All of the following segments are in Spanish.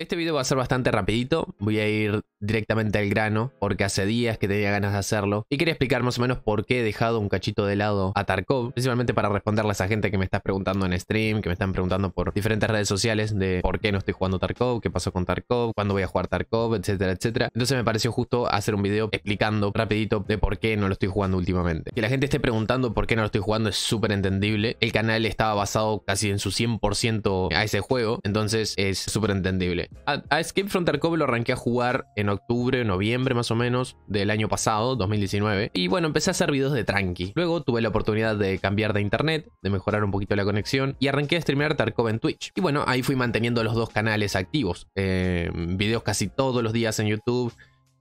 Este video va a ser bastante rapidito, voy a ir directamente al grano porque hace días que tenía ganas de hacerlo y quería explicar más o menos por qué he dejado un cachito de lado a Tarkov, principalmente para responderles a gente que me está preguntando en stream, que me están preguntando por diferentes redes sociales de por qué no estoy jugando Tarkov, qué pasó con Tarkov, cuándo voy a jugar Tarkov, etcétera, etcétera. Entonces me pareció justo hacer un video explicando rapidito de por qué no lo estoy jugando últimamente. Que la gente esté preguntando por qué no lo estoy jugando es súper entendible, el canal estaba basado casi en su 100% a ese juego, entonces es súper entendible. A, Escape from Tarkov lo arranqué a jugar en octubre, noviembre más o menos del año pasado, 2019. Y bueno, empecé a hacer videos de tranqui. Luego tuve la oportunidad de cambiar de internet, de mejorar un poquito la conexión y arranqué a streamear Tarkov en Twitch. Y bueno, ahí fui manteniendo los dos canales activos. Eh, videos casi todos los días en YouTube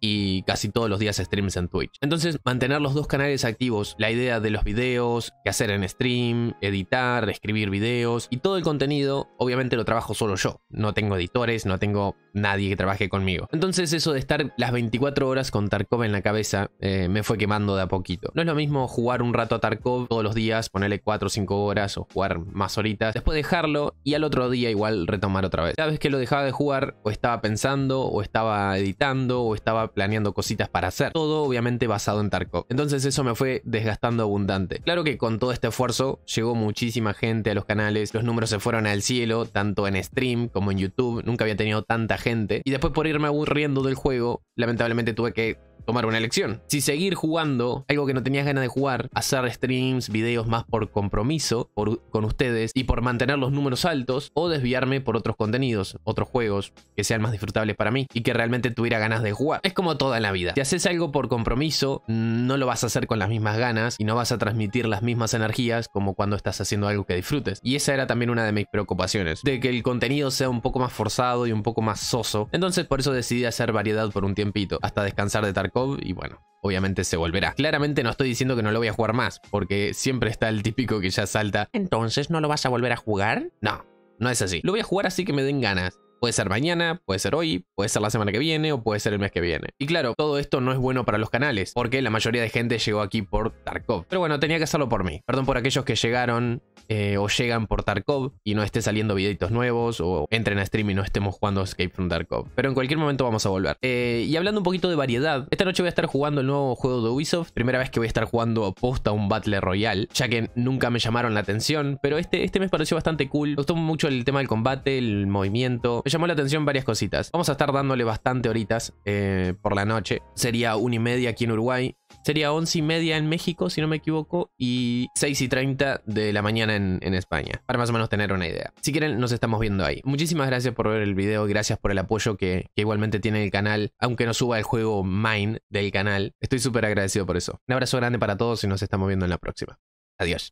y casi todos los días streams en Twitch. Entonces, mantener los dos canales activos, la idea de los videos, Que hacer en stream, editar, escribir videos y todo el contenido, obviamente lo trabajo solo yo. No tengo editores, no tengo nadie que trabaje conmigo. Entonces, eso de estar las 24 horas con Tarkov en la cabeza eh, me fue quemando de a poquito. No es lo mismo jugar un rato a Tarkov todos los días, ponerle 4 o 5 horas o jugar más horitas, después dejarlo y al otro día igual retomar otra vez. Cada vez que lo dejaba de jugar, o estaba pensando, o estaba editando, o estaba planeando cositas para hacer. Todo obviamente basado en Tarkov. Entonces eso me fue desgastando abundante. Claro que con todo este esfuerzo llegó muchísima gente a los canales, los números se fueron al cielo, tanto en stream como en YouTube, nunca había tenido tanta gente. Y después por irme aburriendo del juego, lamentablemente tuve que tomar una elección. Si seguir jugando algo que no tenías ganas de jugar, hacer streams, videos más por compromiso con ustedes y por mantener los números altos o desviarme por otros contenidos, otros juegos que sean más disfrutables para mí y que realmente tuviera ganas de jugar. Es como toda la vida. Si haces algo por compromiso, no lo vas a hacer con las mismas ganas y no vas a transmitir las mismas energías como cuando estás haciendo algo que disfrutes. Y esa era también una de mis preocupaciones, de que el contenido sea un poco más forzado y un poco más soso. Entonces por eso decidí hacer variedad por un tiempito, hasta descansar de estar y bueno, obviamente se volverá. Claramente no estoy diciendo que no lo voy a jugar más, porque siempre está el típico que ya salta. Entonces, ¿no lo vas a volver a jugar? No, no es así. Lo voy a jugar así que me den ganas. Puede ser mañana, puede ser hoy, puede ser la semana que viene o puede ser el mes que viene. Y claro, todo esto no es bueno para los canales, porque la mayoría de gente llegó aquí por Tarkov. Pero bueno, tenía que hacerlo por mí. Perdón por aquellos que llegaron eh, o llegan por Tarkov y no esté saliendo videitos nuevos o entren a stream y no estemos jugando Escape from Tarkov. Pero en cualquier momento vamos a volver. Eh, y hablando un poquito de variedad, esta noche voy a estar jugando el nuevo juego de Ubisoft. Primera vez que voy a estar jugando posta un Battle Royale, ya que nunca me llamaron la atención. Pero este, este me pareció bastante cool. Me gustó mucho el tema del combate, el movimiento llamó la atención varias cositas. Vamos a estar dándole bastante horitas eh, por la noche. Sería una y media aquí en Uruguay. Sería once y media en México, si no me equivoco, y seis y treinta de la mañana en, España, para más o menos tener una idea. Si quieren, nos estamos viendo ahí. Muchísimas gracias por ver el video, gracias por el apoyo que, que igualmente tiene el canal, aunque no suba el juego Mine del canal. Estoy súper agradecido por eso. Un abrazo grande para todos y nos estamos viendo en la próxima. Adiós.